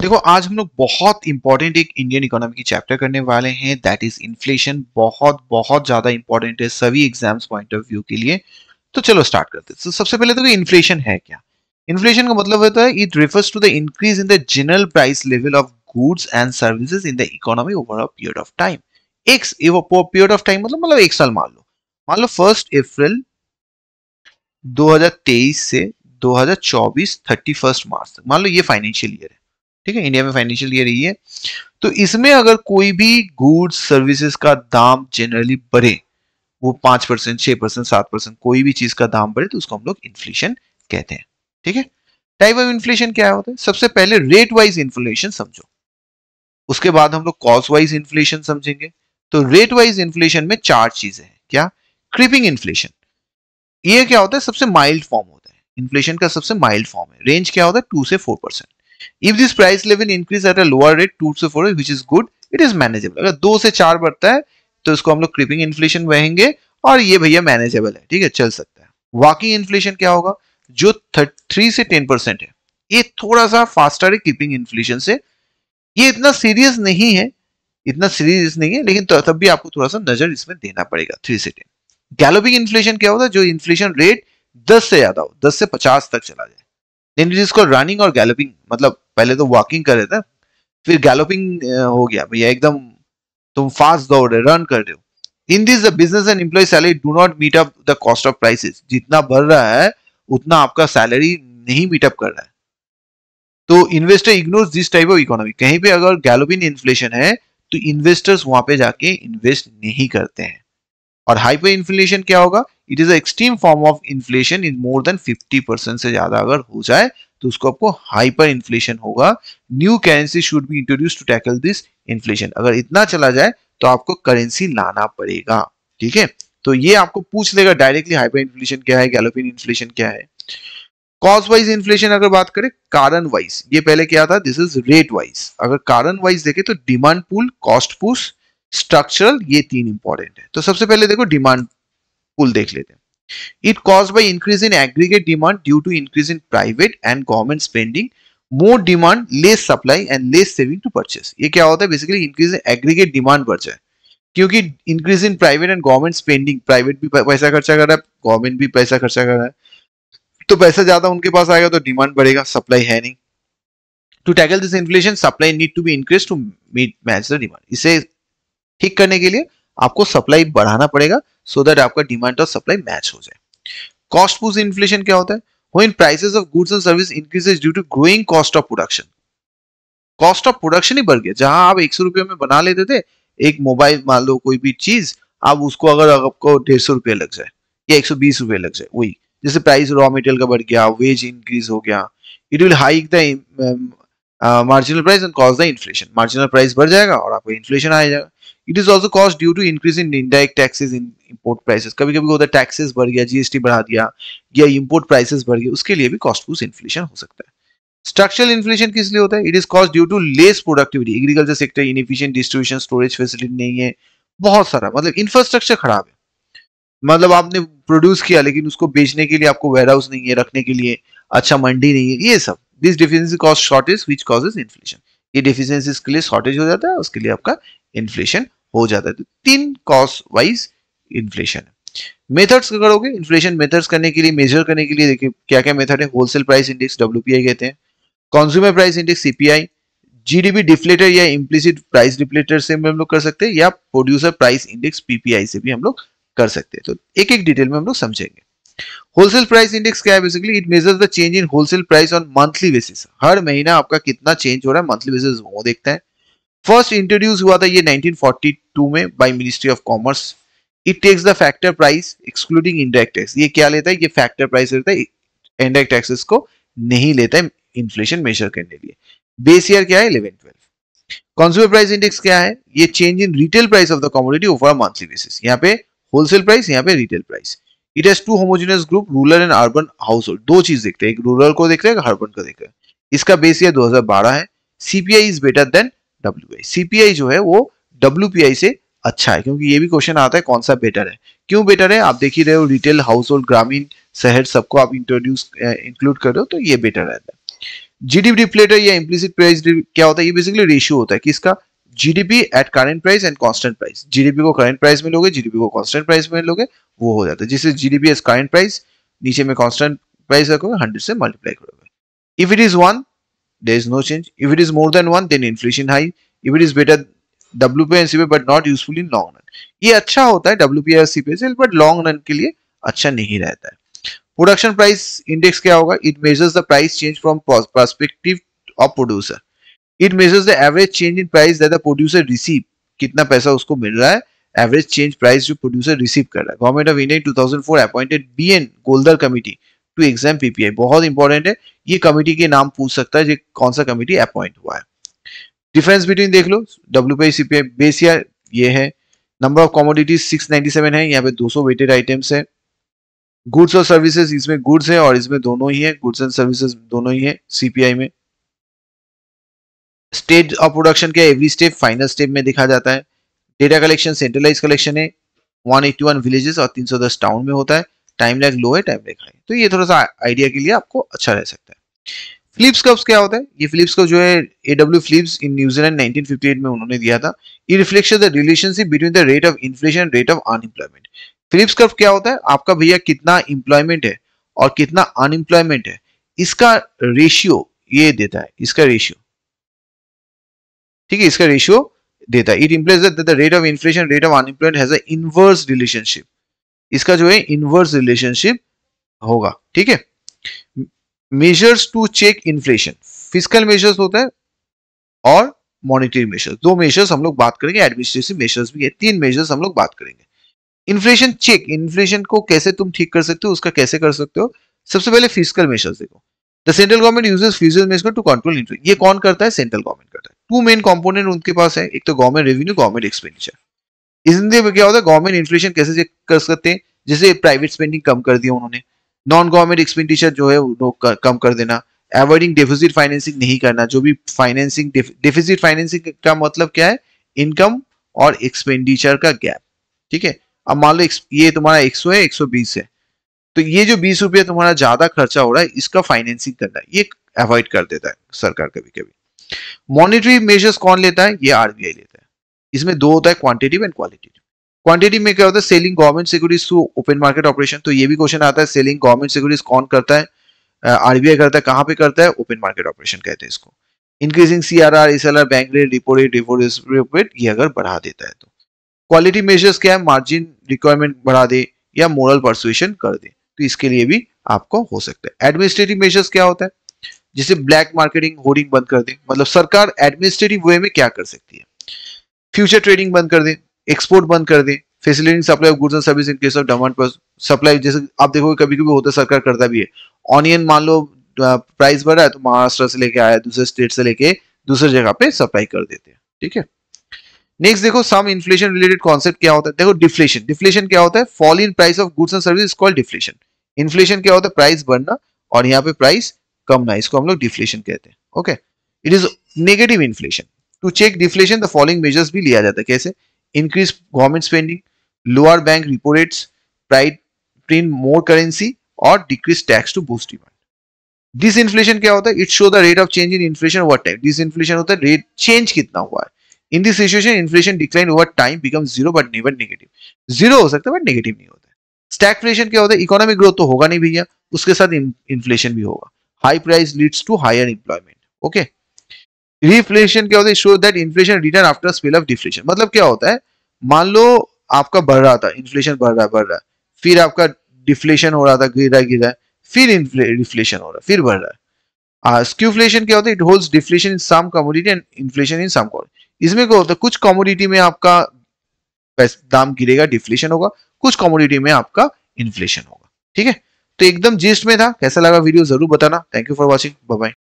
देखो आज हम लोग बहुत इंपॉर्टेंट एक इंडियन इकोनॉमी की चैप्टर करने वाले हैं दैट इज इन्फ्लेशन बहुत बहुत ज्यादा इंपॉर्टेंट है सभी एग्जाम्स पॉइंट ऑफ व्यू के लिए तो चलो स्टार्ट करते हैं so, तो सबसे पहले तो इन्फ्लेशन है क्या इन्फ्लेशन का मतलब होता है it refers to the increase in the general price level of goods and services in the economy over a period of time एक पीरियड ऑफ टाइम मतलब मतलब एक साल मान लो मान लो फर्स्ट अप्रैल 2023 से 2024 31 मार्च तक मान लो ये फाइनेंशियल ईयर है ठीक है इंडिया में फाइनेंशियल ईयर यही है तो इसमें अगर कोई भी गुड्स सर्विसेज का दाम जनरली बढ़े वो पांच परसेंट छह परसेंट सात परसेंट कोई भी चीज का दाम बढ़े तो उसको हम लोग इन्फ्लेशन कहते हैं ठीक है टाइप ऑफ इन्फ्लेशन क्या होता है सबसे पहले रेट वाइज इन्फ्लेशन समझो उसके बाद हम लोग कॉस्ट वाइज इन्फ्लेशन समझेंगे तो रेट वाइज इन्फ्लेशन में चार चीजें हैं क्या क्रिपिंग इन्फ्लेशन ये क्या होता है सबसे माइल्ड फॉर्म होता है इन्फ्लेशन का सबसे माइल्ड फॉर्म है रेंज क्या होता है टू से four percent if this price level increase at a lower rate two से four which is good it is manageable अगर दो से चार बढ़ता है तो इसको हम लोग क्रिपिंग इन्फ्लेशन बहेंगे और ये भैया मैनेजेबल है ठीक है चल सकता है वॉकिंग इन्फ्लेशन क्या होगा जो थ्री से टेन परसेंट है ये थोड़ा सा फास्टर है क्रिपिंग इन्फ्लेशन से ये इतना सीरियस नहीं है इतना सीरियस नहीं है लेकिन तो तब भी आपको थोड़ा सा नजर इसमें देना पड़ेगा थ्री से टेन गैलोबिंग इन्फ्लेशन क्या होता है जो इन्फ्लेशन रेट दस से ज्यादा हो दस से पचास तक चला जाए लेकिन जिसको रनिंग और गैलोपिंग मतलब पहले तो वॉकिंग कर रहे थे फिर गैलोपिंग हो गया भैया एकदम तुम फास्ट दौड़ रहे रन कर रहे हो in this the business and employ salary do not meet up the cost of prices जितना बढ़ रहा है उतना आपका सैलरी नहीं मीटअप कर रहा है तो investor ignore this type of economy कहीं पे अगर गैलोपिन इन्फ्लेशन है तो इन्वेस्टर्स वहां पे जाके इन्वेस्ट नहीं करते हैं और हाइपर इन्फ्लेशन क्या होगा it is extreme form of inflation in more than 50 percent से ज्यादा अगर हो जाए तो उसको आपको हाइपर इन्फ्लेशन होगा new currency should be introduce to tackle this inflation अगर इतना चला जाए तो आपको करेंसी लाना पड़ेगा ठीक है तो ये आपको पूछ लेगा डायरेक्टली हाइपर इन्फ्लेशन क्या है गैलोपिन इन्फ्लेशन क्या है कॉज वाइज इन्फ्लेशन अगर बात करें कारण वाइज ये पहले क्या था दिस इज रेट वाइज अगर कारण वाइज देखे तो demand pull cost pull structural ये तीन इंपॉर्टेंट है तो सबसे पहले देखो डिमांड कुल देख लेते हैं it cause by increase in aggregate demand due to increase in private and government spending more demand less supply and less saving to purchase ये क्या होता है basically increase in aggregate demand बढ़ जाए क्योंकि increase in private and government spending private भी पैसा खर्चा कर रहा है गवर्नमेंट भी पैसा खर्चा कर रहा है तो पैसा ज्यादा उनके पास आएगा तो डिमांड बढ़ेगा सप्लाई है नहीं to tackle this inflation supply need to be increase to meet match the demand इसे ठीक करने के लिए आपको सप्लाई बढ़ाना पड़ेगा सो दैट आपका डिमांड और सप्लाई मैच हो जाए कॉस्ट पुश इन्फ्लेशन क्या होता है when prices of goods and service increases due to growing cost of production cost of production ही बढ़ गया जहां आप एक सौ में बना लेते थे एक मोबाइल मान लो कोई भी चीज आप उसको अगर आपको डेढ़ सौ रुपये लग जाए या एक सौ बीस रुपये लग जाए वही जैसे प्राइस रॉ मटेरियल का बढ़ गया वेज इंक्रीज हो गया it will hike the marginal price and cause the inflation marginal price बढ़ जाएगा और आपको इन्फ्लेशन आ जाएगा it is also cost due to increase in indirect taxes in import prices कभी कभी होता है टैक्सेस बढ़ गया जीएसटी बढ़ा दिया या इम्पोर्ट प्राइसेस बढ़ गया उसके लिए भी कॉस्ट पूस इन्फ्लेशन हो सकता है स्ट्रक्चरल इन्फ्लेशन किस लिए होता है it is cost due to less productivity agriculture sector inefficient distribution storage facility नहीं है बहुत सारा मतलब इंफ्रास्ट्रक्चर खराब है मतलब आपने प्रोड्यूस किया लेकिन उसको बेचने के लिए आपको वेयर हाउस नहीं है रखने के लिए अच्छा मंडी नहीं है ये सब this deficiency cost shortage which causes inflation ये डिफिशियंसी के लिए शॉर्टेज हो जाता है उसके लिए आपका इन्फ्लेशन हो जाता है तो तीन कॉस्ट वाइज इन्फ्लेशन मेथड्स करोगे इन्फ्लेशन मेथड्स करने के लिए मेजर करने के लिए देखिए क्या क्या मेथड है होलसेल प्राइस इंडेक्स डब्ल्यूपीआई कहते हैं consumer price index CPI GDP deflator या इम्प्लिसिट प्राइस डिफ्लेटर से भी हम लोग कर सकते हैं या प्रोड्यूसर प्राइस इंडेक्स पीपीआई से भी हम लोग कर सकते हैं तो एक एक डिटेल में हम लोग समझेंगे होलसेल प्राइस इंडेक्स क्या है basically it measure the change in wholesale price on monthly basis हर महीना आपका कितना चेंज हो रहा है मंथली बेसिस वो देखता है फर्स्ट इंट्रोड्यूस हुआ था ये 1942 में by ministry of commerce it takes the factor price excluding indirect tax ये क्या लेता है ये फैक्टर प्राइस लेता है इंडायरेक्ट टैक्सेस को नहीं लेता है इन्फ्लेशन मेजर करने के लिए बेस ईयर क्या है 11 ट्वेल्व कंज्यूमर प्राइस इंडेक्स क्या है ये change in retail price of the commodity over monthly basis यहाँ पे होलसेल प्राइस यहाँ पे retail price it has two homogeneous group rural and urban household दो चीज देखते हैं एक रूरल को देख रहे हैं अर्बन को देख रहे हैं इसका बेस ईयर बारह है CPI is better than W I CPI जो है वो डब्ल्यू से अच्छा है क्योंकि ये भी क्वेश्चन आता है कौन सा बेटर है क्यों बेटर है आप देख ही रहे हो रिटेल हाउस होल्ड ग्रामीण शहर सबको आप इंट्रोड्यूस इंक्लूड कर रहे हो तो ये बेटर रहता है जीडीपी डिफ्लेटर या इम्प्लिसिट प्राइस क्या होता है ये बेसिकली रेशियो होता है किसका GDP at current price and constant price GDP को करेंट प्राइस में लोगे जीडीपी को कॉन्स्टेंट प्राइस में लोगे वो हो जाता है जिससे जीडीपी एस करेंट प्राइस नीचे में कॉन्स्टेंट प्राइस रखोगे हंड्रेड से मल्टीप्लाई करोगे if it is one there is no change. If it is more than one, then inflation high. If it is better WP and CP but not useful in long run. ये अच्छा होता है WP या CP से but long run के लिए अच्छा नहीं रहता है. Production price index क्या होगा? It measures the price change from perspective of producer. It measures the average change in price that the producer receive. कितना पैसा उसको मिल रहा है? Average change price जो producer receive कर रहा है. Government of India in 2004 appointed BN Goldar Committee to exam PPI बहुत इंपॉर्टेंट है ये कमिटी के नाम पूछ सकता है कौन सा कमिटी अपॉइंट हुआ है डिफरेंस बिटवीन देख लो W P CPI base year ये है नंबर ऑफ कॉमोडिटीज 697 है यहाँ पे 200 वेटेड आइटम्स है गुड्स और सर्विसेज इसमें गुड्स है और इसमें दोनों ही है गुड्स एंड सर्विसेज दोनों ही है सीपीआई में स्टेट ऑफ प्रोडक्शन के एवरी स्टेप फाइनल स्टेप में देखा जाता है डेटा कलेक्शन सेंट्रलाइज कलेक्शन है 181 विलेजेस और 310 टाउन में होता है टाइम लैग लो है टाइम लैग हाई तो ये थोड़ा सा आइडिया के लिए आपको अच्छा रह सकता है फिलिप्स कप्स क्या होता है ये फिलिप्स कप जो है A W Phillips in New Zealand 1958 में उन्होंने दिया था ये reflection the relationship between the rate of inflation rate of unemployment Phillips curve क्या होता है आपका भैया कितना इंप्लॉयमेंट है और कितना अनएम्प्लॉयमेंट है इसका रेशियो ये देता है इसका रेशियो ठीक है इसका रेशियो देता है it implies that the rate of inflation rate of unemployment has a inverse relationship इसका जो है इनवर्स रिलेशनशिप होगा ठीक है measures to check inflation physical measures होता है और मॉनिटरी मेजर्स दो मेजर्स हम लोग बात करेंगे एडमिनिस्ट्रेटिव मेजर्स भी है तीन मेजर्स हम लोग बात करेंगे इन्फ्लेशन चेक इन्फ्लेशन को कैसे तुम ठीक कर सकते हो उसका कैसे कर सकते हो सबसे पहले फिजिकल मेजर्स देखो the central government uses physical measure to control inflation ये कौन करता है सेंट्रल गवर्नमेंट करता है टू मेन कंपोनेंट उनके पास है एक तो गवर्नमेंट रेवेन्यू गवर्नमेंट एक्सपेंडिचर में क्या होता है गवर्नमेंट इन्फ्लेशन कैसे चेक कर सकते हैं जैसे प्राइवेट स्पेंडिंग कम कर दिया उन्होंने नॉन गवर्नमेंट एक्सपेंडिचर जो है वो कम कर देना अवॉइडिंग डेफिसिट फाइनेंसिंग नहीं करना जो भी फाइनेंसिंग डेफिसिट फाइनेंसिंग का मतलब क्या है इनकम और एक्सपेंडिचर का गैप ठीक है अब मान लो ये तुम्हारा सौ है बीस है तो ये जो बीस रुपया तुम्हारा ज्यादा खर्चा हो रहा है इसका फाइनेंसिंग करना है ये अवॉइड कर देता है सरकार कभी कभी मॉनिटरी मेजर्स कौन लेता है ये आरबीआई लेता है इसमें दो होता है क्वांटिटिव एंड क्वालिटेटिव क्वांटिटी में क्या होता है selling government securities to open market operation तो ये भी क्वेश्चन आता है सेलिंग गवर्नमेंट सिक्योरिटीज कौन करता है आरबीआई करता है कहाँ पे करता है ओपन मार्केट ऑपरेशन कहते हैं इसको increasing CRR SLR bank rate repo rate repo rate ये अगर बढ़ा देता है तो क्वालिटी मेजर्स क्या है मार्जिन रिक्वायरमेंट बढ़ा दे या मोरल परसुएशन कर दे तो इसके लिए भी आपको हो सकता है एडमिनिस्ट्रेटिव मेजर्स क्या होता है जिसे ब्लैक मार्केटिंग होर्डिंग बंद कर दे मतलब सरकार एडमिनिस्ट्रेटिव वे में क्या कर सकती है फ्यूचर ट्रेडिंग बंद कर दें एक्सपोर्ट बंद कर दें facilitating supply of goods and service in case of demand पर सप्लाई जैसे आप देखोगे कभी कभी होता है सरकार करता भी है ऑनियन मान लो प्राइस बढ़ा है तो महाराष्ट्र से लेके आया दूसरे स्टेट से लेके दूसरे जगह पे सप्लाई कर देते हैं ठीक है नेक्स्ट देखो सम इन्फ्लेशन रिलेटेड कॉन्सेप्ट क्या होता है देखो डिफ्लेशन डिफ्लेशन क्या होता है fall in price of goods and service is called deflation inflation क्या होता है प्राइस बढ़ना और यहाँ पे प्राइस कमना इसको हम लोग डिफ्लेशन कहते हैं okay it is negative inflation to check deflation the following measures भी लिया जाता है कैसे increase government spending lower bank repo rates pride print more currency और decrease tax to boost demand disinflation क्या होता है it show the rate of change in inflation over time disinflation होता है रेट चेंज कितना हुआ है in this situation inflation decline over time become zero but never negative zero हो सकता है बट नेगेटिव नहीं होता स्टैगफ्लेशन क्या होता है इकोनॉमिक ग्रोथ तो होगा नहीं भैया उसके साथ इन्फ्लेशन भी होगा high price leads to higher employment okay reflation क्या होता है show that inflation return after spell of deflation मतलब क्या होता है मान लो आपका बढ़ रहा था इन्फ्लेशन बढ़ रहा है बढ़ रहा है फिर आपका डिफ्लेशन हो रहा था गिर रहा गिर रहा है फिर रिफ्लेशन हो रहा है फिर बढ़ रहा है स्क्यूफ्लेशन क्या होता है it hold deflation in some commodity and inflation in some इसमें क्या होता है कुछ कमोडिटी में आपका दाम गिरेगा डिफ्लेशन होगा कुछ कमोडिटी में आपका इन्फ्लेशन होगा ठीक है तो एकदम जिस्ट में था कैसा लगा वीडियो जरूर बताना thank you for watching bye